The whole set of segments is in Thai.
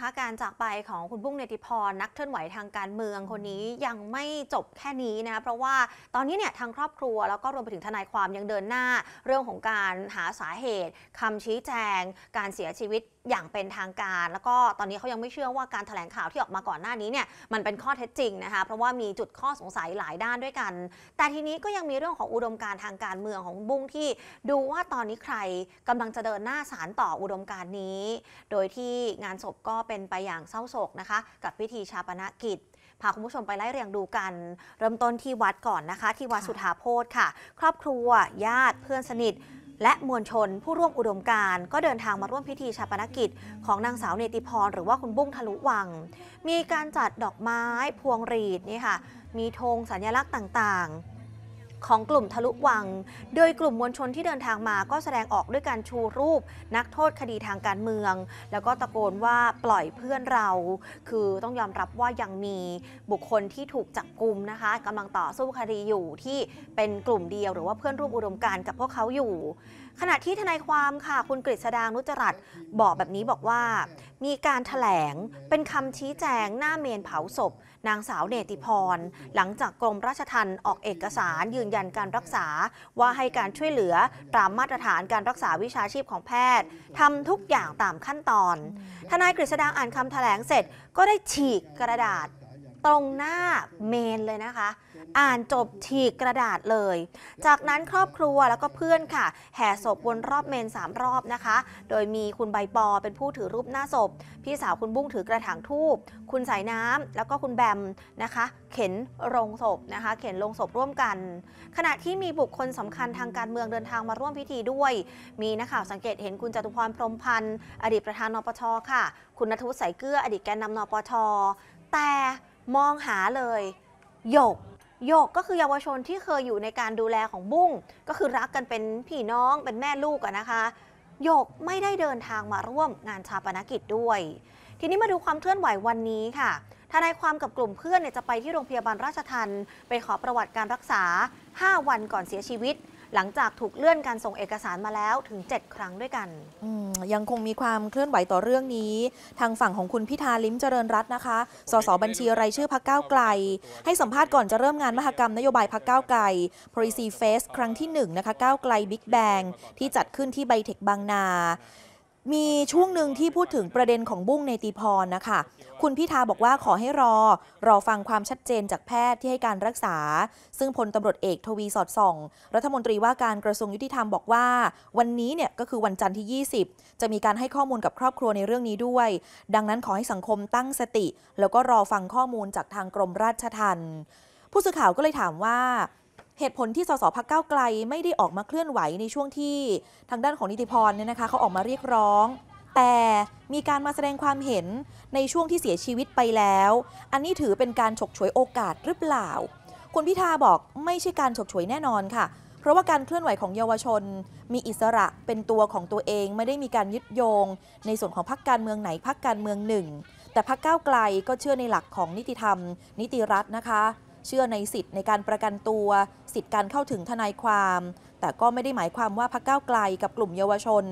คะการจากไปของคุณบุ้งเนติพรนักเคลื่อนไหวทางการเมืองคนนี้ยังไม่จบแค่นี้นะ เพราะว่าตอนนี้เนี่ยทางครอบครัวแล้วก็รวมไปถึงทนายความยังเดินหน้า เรื่องของการหาสาเหตุ คำชี้แจงการเสียชีวิตอย่างเป็นทางการ แล้วก็ตอนนี้เขายังไม่เชื่อว่าการถแถลงข่าวที่ออกมาก่อนหน้านี้เนี่ยมันเป็นข้อเท็จจริงนะคะ เพราะว่ามีจุดข้อสงสัยหลายด้านด้วยกัน แต่ทีนี้ก็ยังมีเรื่องของอุดมการทางการเมืองของบุ้งที่ดูว่าตอนนี้ใครกำลังจะเดินหน้าสารต่ออุดมการนี้ โดยที่งานศพก็เป็นไปอย่างเศร้าโศกนะคะกับพิธีชาปนกิจพาคุณผู้ชมไปไล่เรียงดูกัน เริ่มต้นที่วัดก่อนนะคะที่วัดสุทธาโพธค่ะครอบครัว ญาติเพื่อนสนิทและมวลชนผู้ร่วมอุดมการก็เดินทางมาร่วมพิธีชาปนกิจ ของนางสาวเนติพรหรือว่าคุณบุ้งทะลุวัง มีการจัดดอกไม้พวงรีดนี่ค่ะมีธงสัญลักษณ์ต่าง ๆของกลุ่มทะลุวัง โดยกลุ่มมวลชนที่เดินทางมาก็แสดงออกด้วยการชูรูปนักโทษคดีทางการเมือง แล้วก็ตะโกนว่าปล่อยเพื่อนเราคือต้องยอมรับว่ายังมีบุคคลที่ถูกจับกลุ่มนะคะกำลังต่อสู้คดีอยู่ที่เป็นกลุ่มเดียวหรือว่าเพื่อนร่วมอุดมการกับพวกเขาอยู่ ขณะที่ทนายความค่ะคุณกฤษดางนุจรัตบอกแบบนี้บอกว่า มีการถแถลงเป็นคำชี้แจงหน้าเมนเผาศพนางสาวเนติพร หลังจากกรมราชทัณฑ์ออกเอกสารยืนยันการรักษา ว่าให้การช่วยเหลือตามมาตรฐานการรักษาวิชาชีพของแพทย์ทำทุกอย่างตามขั้นตอน ทนายกฤษดาอ่านคำแถลงเสร็จก็ได้ฉีกกระดาษตรงหน้าเมนเลยนะคะอ่านจบฉีกกระดาษเลย จากนั้นครอบครัวแล้วก็เพื่อนค่ะ แห่ศพวนรอบเมน3รอบนะคะ โดยมีคุณใบปอเป็นผู้ถือรูปหน้าศพ พี่สาวคุณบุ้งถือกระถางทูบคุณสายน้ำแล้วก็คุณแบมนะคะ เข็นโรงศพนะคะ เข็นโรงศพร่วมกัน ขณะที่มีบุคคลสำคัญทางการเมืองเดินทางมาร่วมพิธีด้วย มีนักข่าวสังเกตเห็นคุณจตุพรพรมพันธ์อดีตประธานนปชค่ะ คุณนทุสายเกลืออดีตแกนนำนปชแต่มองหาเลยหยกโยกก็คือเยาวชนที่เคยอยู่ในการดูแลของบุ้ง ก็คือรักกันเป็นพี่น้องเป็นแม่ลูกกันนะคะ โยกไม่ได้เดินทางมาร่วมงานชาปนกิจด้วย ทีนี้มาดูความเคลื่อนไหววันนี้ค่ะทนายความกับกลุ่มเพื่อนเนี่ยจะไปที่โรงพยาบาลราชทัน ไปขอประวัติการรักษา 5 วันก่อนเสียชีวิตหลังจากถูกเลื่อนการส่งเอกสารมาแล้วถึง 7 ครั้งด้วยกันยังคงมีความเคลื่อนไหวต่อเรื่องนี้ ทางฝั่งของคุณพิธาลิ้มเจริญรัตน์นะคะสสบัญชีรายชื่อพักเก้าไกล ให้สัมภาษณ์ก่อนจะเริ่มงานมหกรรมนโยบายพักเก้าไกล Policy Face ครั้งที่1นะคะเก้าไกล Big Bang ที่จัดขึ้นที่ไบเทคบางนามีช่วงหนึ่งที่พูดถึงประเด็นของบุ้งในตีพรนะคะ คุณพิธาบอกว่าขอให้รอ รอฟังความชัดเจนจากแพทย์ที่ให้การรักษา ซึ่งพลตำรวจเอกทวีสอดส่อง รัฐมนตรีว่าการกระทรวงยุติธรรมบอกว่า วันนี้เนี่ยก็คือวันจันทร์ที่ 20 จะมีการให้ข้อมูลกับครอบครัวในเรื่องนี้ด้วย ดังนั้นขอให้สังคมตั้งสติ แล้วก็รอฟังข้อมูลจากทางกรมราชทัณฑ์ผู้สื่อข่าวก็เลยถามว่าเหตุผลที่สสพักเก้าไกลไม่ได้ออกมาเคลื่อนไหวในช่วงที่ทางด้านของนิติพรเนี่ยนะคะ เขาออกมาเรียกร้อง แต่มีการมาแสดงความเห็นในช่วงที่เสียชีวิตไปแล้ว อันนี้ถือเป็นการฉกฉวยโอกาสหรือเปล่าคุณพิธาบอกไม่ใช่การฉกฉวยแน่นอนค่ะ เพราะว่าการเคลื่อนไหวของเยาวชน มีอิสระเป็นตัวของตัวเองไม่ได้มีการยึดโยง ในส่วนของพักการเมืองไหนพักการเมืองหนึ่ง แต่พักก้าวไกลก็เชื่อในหลักของนิติธรรม นิติรัฐนะคะเชื่อในสิทธิ์ในการประกันตัวสิทธิ์การเข้าถึงทนายความ แต่ก็ไม่ได้หมายความว่าพักเก้าไกลกับกลุ่มเยาวชน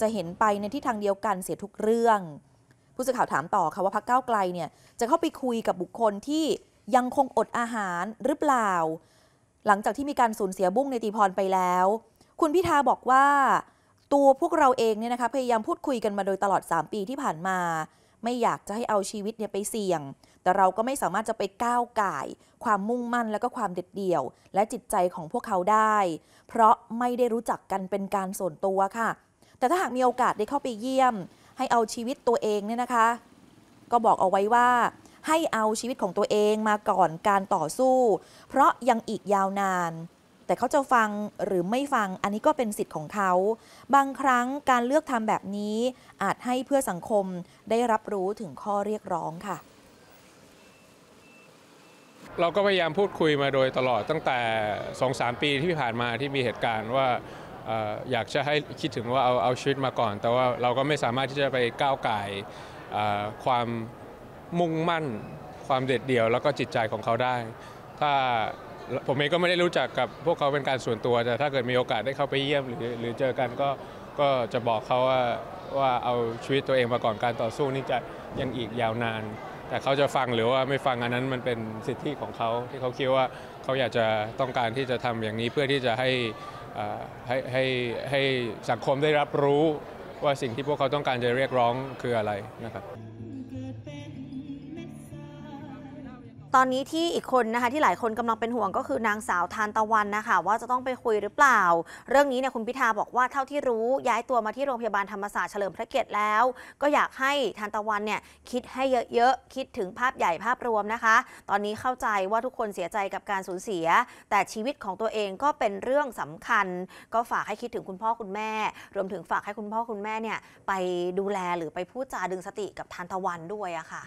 จะเห็นไปในทิศทางเดียวกันเสียทุกเรื่อง ผู้สื่อข่าวถามต่อค่ะว่าพักเก้าไกลเนี่ย จะเข้าไปคุยกับบุคคลที่ยังคงอดอาหารหรือเปล่า หลังจากที่มีการสูญเสียบุ้งในตีพรไปแล้ว คุณพิธาบอกว่าตัวพวกเราเองเนี่ยนะคะพยายามพูดคุยกันมาโดยตลอด 3 ปีที่ผ่านมาไม่อยากจะให้เอาชีวิตเนี่ย ไปเสี่ยง แต่เราก็ไม่สามารถจะไปก้าวไก่ความมุ่งมั่นและก็ความเด็ดเดี่ยว และจิตใจของพวกเขาได้ เพราะไม่ได้รู้จักกันเป็นการส่วนตัวค่ะ แต่ถ้าหากมีโอกาสได้เข้าไปเยี่ยม ให้เอาชีวิตตัวเองเนี่ยนะคะ ก็บอกเอาไว้ว่า ให้เอาชีวิตของตัวเองมาก่อนการต่อสู้ เพราะยังอีกยาวนานแต่เขาจะฟังหรือไม่ฟังอันนี้ก็เป็นสิทธิ์ของเขา บางครั้งการเลือกทำแบบนี้อาจให้เพื่อสังคมได้รับรู้ถึงข้อเรียกร้องค่ะ เราก็พยายามพูดคุยมาโดยตลอดตั้งแต่สองสาปีที่ผ่านมาที่มีเหตุการณ์ว่าอยากจะให้คิดถึงว่าเอาเอาชีวิตมาก่อน แต่ว่าเราก็ไม่สามารถที่จะไปก้าวไก่ ความมุ่งมั่น ความเด็ดเดี่ยว แล้วก็จิตใจของเขาได้ ถ้าผมเองก็ไม่ได้รู้จักกับพวกเขาเป็นการส่วนตัวแต่ถ้าเกิดมีโอกาสได้เข้าไปเยี่ยมหรือหรือเจอกันก็ก็จะบอกเขาว่าว่าเอาชีวิตตัวเองมาก่อนการต่อสู้นี่จะยังอีกยาวนาน แต่เขาจะฟังหรือว่าไม่ฟังอันนั้นมันเป็นสิทธิของเขา ที่เขาคิดว่าเขาอยากจะต้องการที่จะทำอย่างนี้เพื่อที่จะให้ให้ให้ให้สังคมได้รับรู้ ว่าสิ่งที่พวกเขาต้องการจะเรียกร้องคืออะไรนะครับตอนนี้ที่อีกคนนะคะที่หลายคนกำลังเป็นห่วงก็คือนางสาวทานตะวันนะคะว่าจะต้องไปคุยหรือเปล่า เรื่องนี้เนี่ยคุณพิธาบอกว่าเท่าที่รู้ย้ายตัวมาที่โรงพยาบาลธรรมศาสตร์เฉลิมพระเกียรติแล้ว ก็อยากให้ทานตะวันเนี่ยคิดให้เยอะ ๆ คิดถึงภาพใหญ่ภาพรวมนะคะ ตอนนี้เข้าใจว่าทุกคนเสียใจกับการสูญเสีย แต่ชีวิตของตัวเองก็เป็นเรื่องสำคัญ ก็ฝากให้คิดถึงคุณพ่อคุณแม่ รวมถึงฝากให้คุณพ่อคุณแม่เนี่ยไปดูแลหรือไปพูดจาดึงสติกับทานตะวันด้วยอะค่ะ